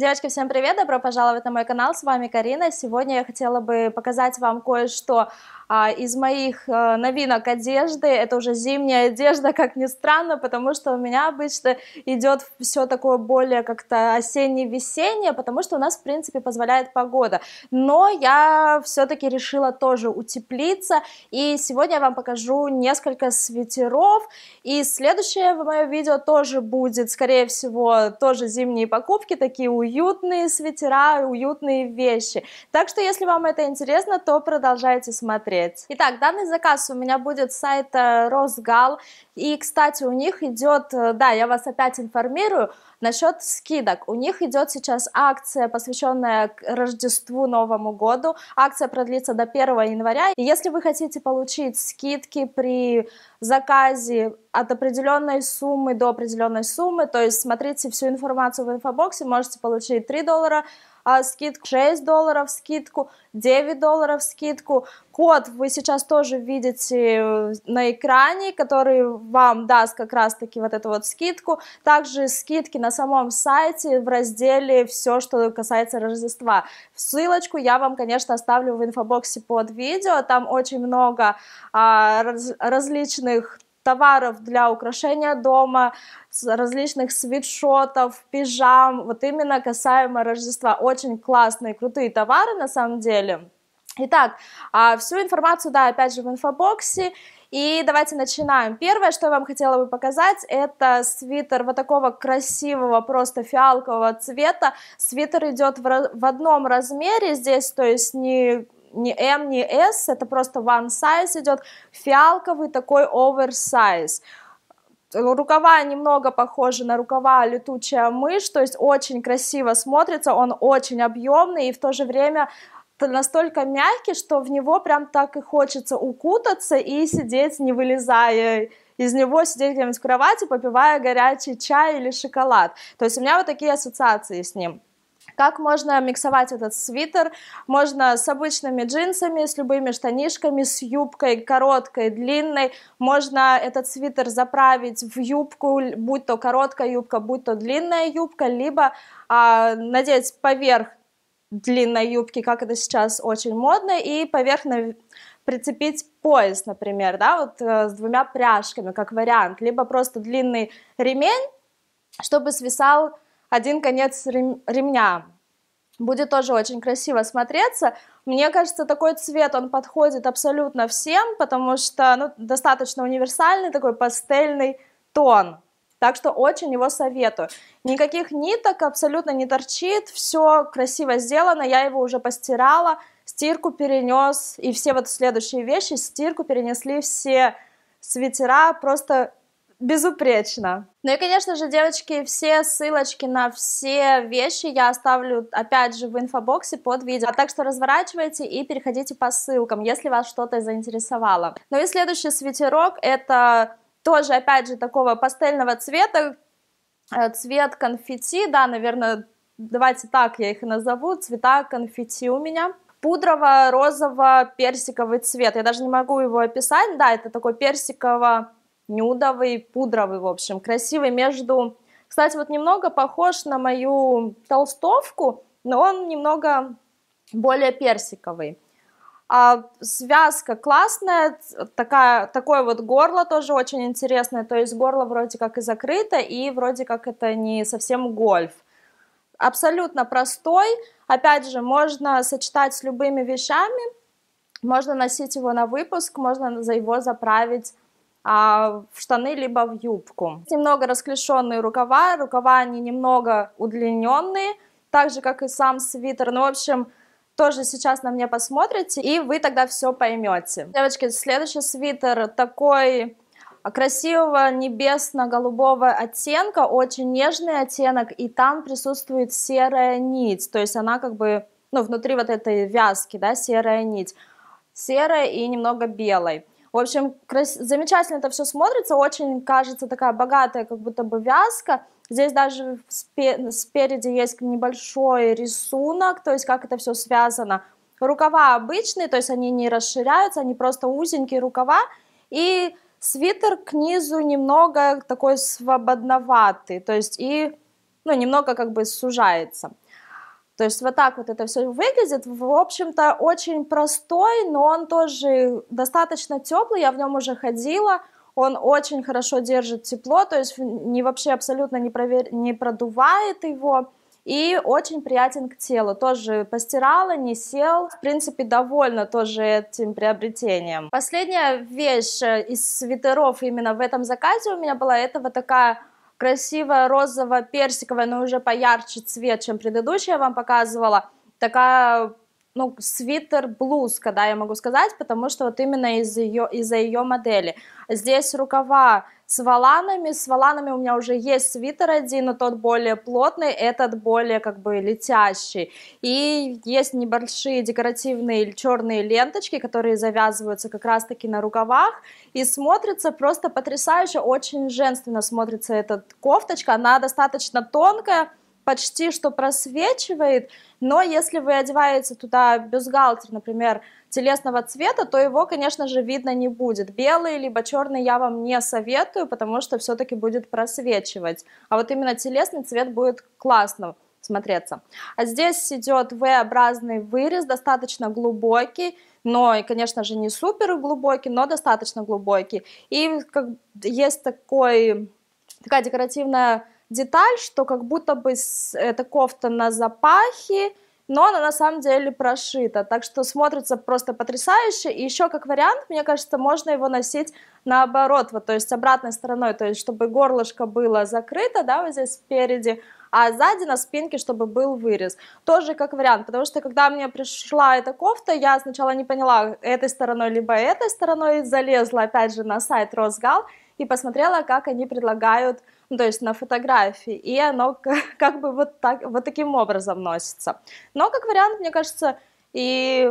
Девочки, всем привет, добро пожаловать на мой канал, с вами Карина. Сегодня я хотела бы показать вам кое-что а из моих э, новинок одежды, это уже зимняя одежда, как ни странно, потому что у меня обычно идет все такое более как-то осенне-весеннее, потому что у нас, в принципе, позволяет погода. Но я все-таки решила тоже утеплиться, и сегодня я вам покажу несколько свитеров, и следующее мое видео тоже будет, скорее всего, тоже зимние покупки, такие уютные свитера, уютные вещи. Так что, если вам это интересно, то продолжайте смотреть посмотреть. Итак, данный заказ у меня будет с сайта Росгал. И, кстати, у них идет, э, да, я вас опять информирую, насчет скидок. У них идет сейчас акция, посвященная Рождеству, Новому году. Акция продлится до 1 января. И если вы хотите получить скидки при заказе от определенной суммы до определенной суммы, то есть смотрите всю информацию в инфобоксе, можете получить 3 доллара, а, скидку 6 долларов, скидку 9 долларов, скидку. Код вы сейчас тоже видите э, на экране, который вам даст как раз-таки вот эту вот скидку. Также скидки на самом сайте в разделе «Все, что касается Рождества». Ссылочку я вам, конечно, оставлю в инфобоксе под видео. Там очень много а, раз, различных товаров для украшения дома, различных свитшотов, пижам, вот именно касаемо Рождества. Очень классные, крутые товары на самом деле. Итак, а, всю информацию, да, опять же в инфобоксе. И давайте начинаем. Первое, что я вам хотела бы показать, это свитер вот такого красивого, просто фиалкового цвета. Свитер идет в, в одном размере здесь, то есть не не M, не S, это просто one size идет, фиалковый такой oversize. Рукава немного похожи на рукава летучая мышь, то есть очень красиво смотрится, он очень объемный и в то же время настолько мягкий, что в него прям так и хочется укутаться и сидеть, не вылезая из него, сидеть где-нибудь в кровати, попивая горячий чай или шоколад. То есть у меня вот такие ассоциации с ним как можно миксовать этот свитер. Можно с обычными джинсами, с любыми штанишками, с юбкой короткой, длинной. Можно этот свитер заправить в юбку, будь то короткая юбка, будь то длинная юбка, либо а, надеть поверх длинной юбки, как это сейчас очень модно, и поверх прицепить пояс, например, да, вот э, с двумя пряжками, как вариант, либо просто длинный ремень, чтобы свисал один конец ремня. Будет тоже очень красиво смотреться. Мне кажется, такой цвет, он подходит абсолютно всем, потому что ну, достаточно универсальный такой пастельный тон. Так что очень его советую. Никаких ниток абсолютно не торчит, все красиво сделано, я его уже постирала, стирку перенес, и все вот следующие вещи, стирку перенесли все свитера, просто безупречно. Ну и, конечно же, девочки, все ссылочки на все вещи я оставлю, опять же, в инфобоксе под видео. А Так что разворачивайте и переходите по ссылкам, если вас что-то заинтересовало. Ну и следующий свитерок — это тоже, опять же, такого пастельного цвета, э, цвет конфетти, да, наверное, давайте так я их и назову, цвета конфетти у меня пудрово-розово-персиковый цвет. Я даже не могу его описать. Да, это такой персиково нюдовый, пудровый, в общем, красивый между... Кстати, вот немного похож на мою толстовку, но он немного более персиковый. А связка классная, такая, такое вот горло тоже очень интересное, то есть горло вроде как и закрыто, и вроде как это не совсем гольф. Абсолютно простой, опять же, можно сочетать с любыми вещами, можно носить его на выпуск, можно за его заправить а, в штаны либо в юбку. Немного расклешенные рукава, рукава они немного удлиненные, так же как и сам свитер. Ну, в общем, тоже сейчас на мне посмотрите, и вы тогда все поймете. Девочки, следующий свитер такой красивого небесно-голубого оттенка, очень нежный оттенок, и там присутствует серая нить, то есть она как бы, ну, внутри вот этой вязки, да, серая нить, серая и немного белой. В общем, крас... замечательно это все смотрится, очень, кажется, такая богатая как будто бы вязка. Здесь даже спе... спереди есть небольшой рисунок, то есть как это все связано. Рукава обычные, то есть они не расширяются, они просто узенькие рукава. И свитер к низу немного такой свободноватый, то есть и, ну, немного как бы сужается. То есть вот так вот это все выглядит. В общем-то, очень простой, но он тоже достаточно теплый. Я в нем уже ходила. Он очень хорошо держит тепло, то есть не вообще абсолютно не, провер... не продувает его. И очень приятен к телу. Тоже постирала, не сел. В принципе, довольна тоже этим приобретением. Последняя вещь э, из свитеров именно в этом заказе у меня была. Это вот такая красивая розово-персиковая, но уже поярче цвет, чем предыдущая я вам показывала, такая ну, свитер-блузка, да, я могу сказать, потому что вот именно из-за ее, из-за ее модели. Здесь рукава с валанами, с валанами у меня уже есть свитер один, но тот более плотный, этот более как бы летящий. И есть небольшие декоративные черные ленточки, которые завязываются как раз-таки на рукавах и смотрится просто потрясающе, очень женственно смотрится эта кофточка, она достаточно тонкая, почти что просвечивает, но если вы одеваете туда бюстгальтер, например, телесного цвета, то его, конечно же, видно не будет. Белый либо черный я вам не советую, потому что все-таки будет просвечивать. А вот именно телесный цвет будет классно смотреться. А здесь идет V-образный вырез, достаточно глубокий, но, и, конечно же, не супер глубокий, но достаточно глубокий. И как, есть такой, такая декоративная деталь, что как будто бы э, эта кофта на запахе, но она на самом деле прошита, так что смотрится просто потрясающе, и еще как вариант, мне кажется, можно его носить наоборот, вот, то есть обратной стороной, то есть чтобы горлышко было закрыто, да, вот здесь спереди, а сзади на спинке, чтобы был вырез. Тоже как вариант, потому что когда мне пришла эта кофта, я сначала не поняла этой стороной либо этой стороной, залезла опять же на сайт Росгал и посмотрела, как они предлагают, ну, то есть на фотографии, и оно как бы вот, так, вот таким образом носится. Но как вариант, мне кажется, и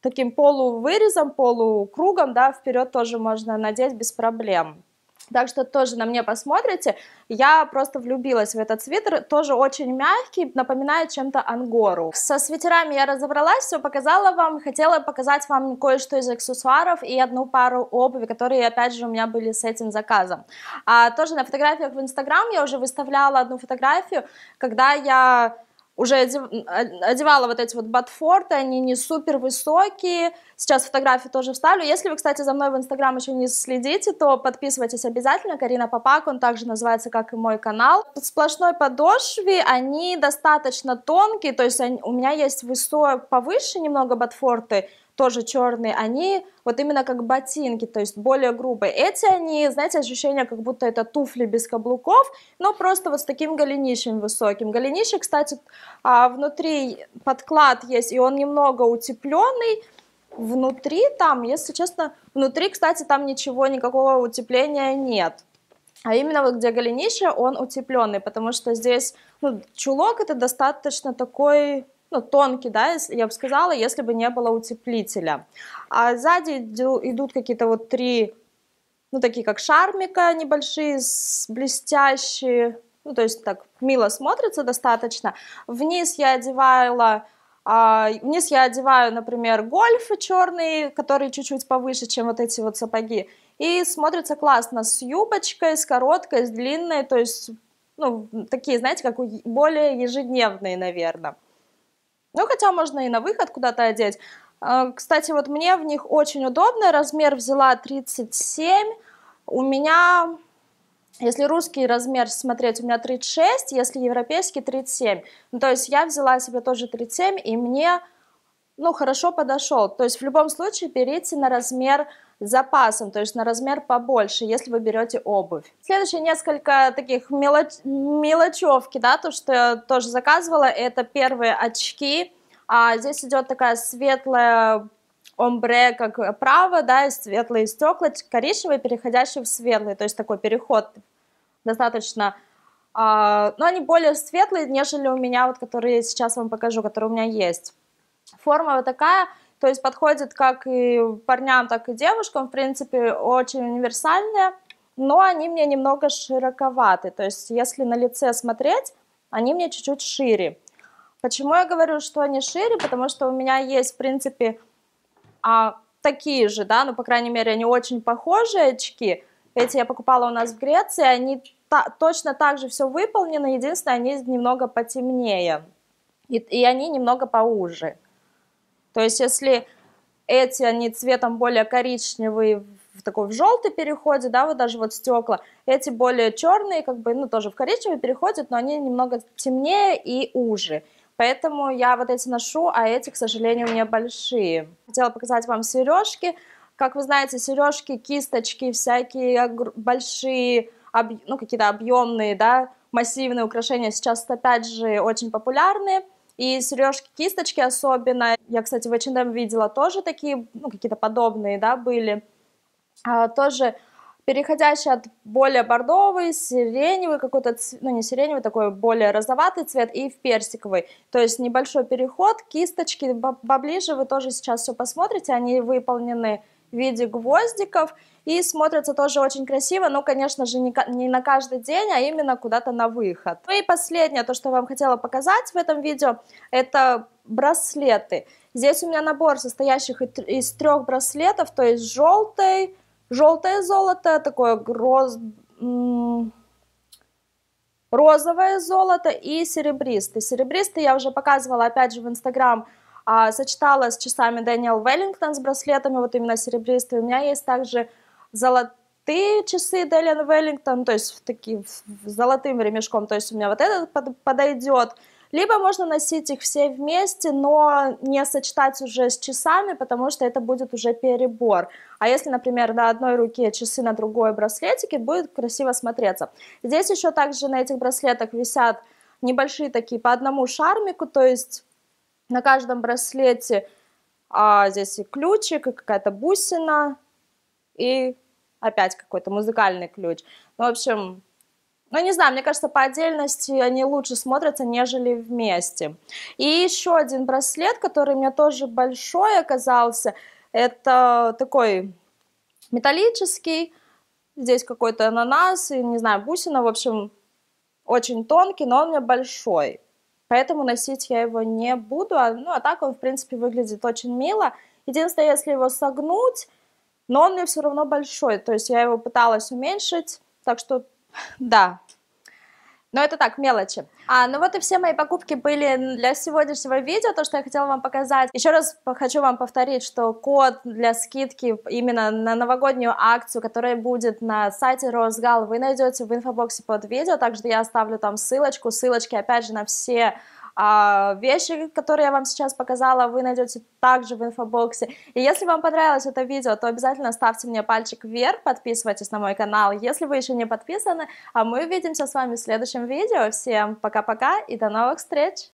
таким полувырезом, полукругом, да, вперед тоже можно надеть без проблем. Так что тоже на мне посмотрите. Я просто влюбилась в этот свитер. Тоже очень мягкий, напоминает чем-то ангору. Со свитерами я разобралась, все показала вам. Хотела показать вам кое-что из аксессуаров и одну пару обуви, которые, опять же, у меня были с этим заказом. А тоже на фотографиях в Инстаграм я уже выставляла одну фотографию, когда я уже одевала вот эти вот ботфорты, они не супер высокие, сейчас фотографии тоже вставлю. Если вы, кстати, за мной в Инстаграм еще не следите, то подписывайтесь обязательно, Карина Попак, он также называется, как и мой канал. Под сплошной подошве они достаточно тонкие, то есть они, у меня есть высо повыше немного ботфорты, тоже черные, они вот именно как ботинки, то есть более грубые. Эти они, знаете, ощущение, как будто это туфли без каблуков, но просто вот с таким голенищем высоким. Голенище, кстати, а, внутри подклад есть, и он немного утепленный, внутри там, если честно, внутри, кстати, там ничего, никакого утепления нет. А именно вот где голенище, он утепленный, потому что здесь ну, чулок это достаточно такой ну, тонкий, да, я бы сказала, если бы не было утеплителя. А сзади идут какие-то вот три, ну, такие как шармика небольшие, блестящие, ну, то есть так мило смотрится достаточно. Вниз я одевала а, вниз я одеваю, например, гольфы черные, которые чуть-чуть повыше, чем вот эти вот сапоги. И смотрится классно с юбочкой, с короткой, с длинной, то есть, ну, такие, знаете, как более ежедневные, наверное. Ну, хотя можно и на выход куда-то одеть. А, кстати, вот мне в них очень удобно. Размер взяла 37. У меня, если русский размер смотреть, у меня 36, если европейский 37. Ну, то есть я взяла себе тоже 37, и мне, ну, хорошо подошел. То есть в любом случае берите на размер запасом, то есть на размер побольше, если вы берете обувь. Следующие несколько таких мелоч... мелочевки, да, то, что я тоже заказывала, это первые очки. А здесь идет такая светлая омбре, как право, да, и светлые стекла, коричневые, переходящие в светлые, то есть такой переход достаточно Uh, но они более светлые, нежели у меня, вот, которые я сейчас вам покажу, которые у меня есть. Форма вот такая, то есть подходит как и парням, так и девушкам, в принципе, очень универсальные, но они мне немного широковаты. То есть если на лице смотреть, они мне чуть-чуть шире. Почему я говорю, что они шире? Потому что у меня есть, в принципе, а, такие же, да, ну, по крайней мере, они очень похожие очки. Эти я покупала у нас в Греции, они та- точно так же все выполнены, единственное, они немного потемнее, и, и они немного поуже. То есть если эти, они цветом более коричневые, в такой в желтый переходе, да, вот даже вот стекла, эти более черные, как бы, ну, тоже в коричневый переходят, но они немного темнее и уже. Поэтому я вот эти ношу, а эти, к сожалению, у меня большие. Хотела показать вам сережки. Как вы знаете, сережки, кисточки всякие большие, ну, какие-то объемные, да, массивные украшения сейчас, опять же, очень популярные – и сережки-кисточки особенно, я, кстати, в H&M видела тоже такие, ну, какие-то подобные, да, были, а, тоже переходящий от более бордовый, сиреневый какой-то, ну не сиреневый, такой более розоватый цвет и в персиковый. То есть небольшой переход, кисточки поближе, вы тоже сейчас все посмотрите, они выполнены в виде гвоздиков, и смотрится тоже очень красиво, но, конечно же, не на каждый день, а именно куда-то на выход. Ну и последнее, то, что я вам хотела показать в этом видео, это браслеты. Здесь у меня набор состоящих из трех браслетов, то есть желтый, желтое золото, такое гроз... розовое золото и серебристый. Серебристый я уже показывала, опять же, в Инстаграм, Instagram а, сочетала с часами Дэниел Веллингтон с браслетами, вот именно серебристые. У меня есть также золотые часы Дэниел Веллингтон, то есть в такие, золотым ремешком, то есть у меня вот этот подойдет. Либо можно носить их все вместе, но не сочетать уже с часами, потому что это будет уже перебор. А если, например, на одной руке часы, на другой браслетики, будет красиво смотреться. Здесь еще также на этих браслетах висят небольшие такие по одному шармику, то есть на каждом браслете а, здесь и ключик, и какая-то бусина, и опять какой-то музыкальный ключ. Ну, в общем, ну, не знаю, мне кажется, по отдельности они лучше смотрятся, нежели вместе. И еще один браслет, который мне тоже большой оказался, это такой металлический, здесь какой-то ананас, и, не знаю, бусина, в общем, очень тонкий, но он мне большой. Поэтому носить я его не буду. А, ну, а так он, в принципе, выглядит очень мило. Единственное, если его согнуть, но он мне все равно большой. То есть я его пыталась уменьшить. Так что, да, но это так, мелочи. А, ну вот и все мои покупки были для сегодняшнего видео, то, что я хотела вам показать. Еще раз хочу вам повторить, что код для скидки именно на новогоднюю акцию, которая будет на сайте Росгал, вы найдете в инфобоксе под видео, также я оставлю там ссылочку, ссылочки опять же на все а вещи, которые я вам сейчас показала, вы найдете также в инфобоксе. И если вам понравилось это видео, то обязательно ставьте мне пальчик вверх, подписывайтесь на мой канал, если вы еще не подписаны. А мы увидимся с вами в следующем видео. Всем пока-пока и до новых встреч!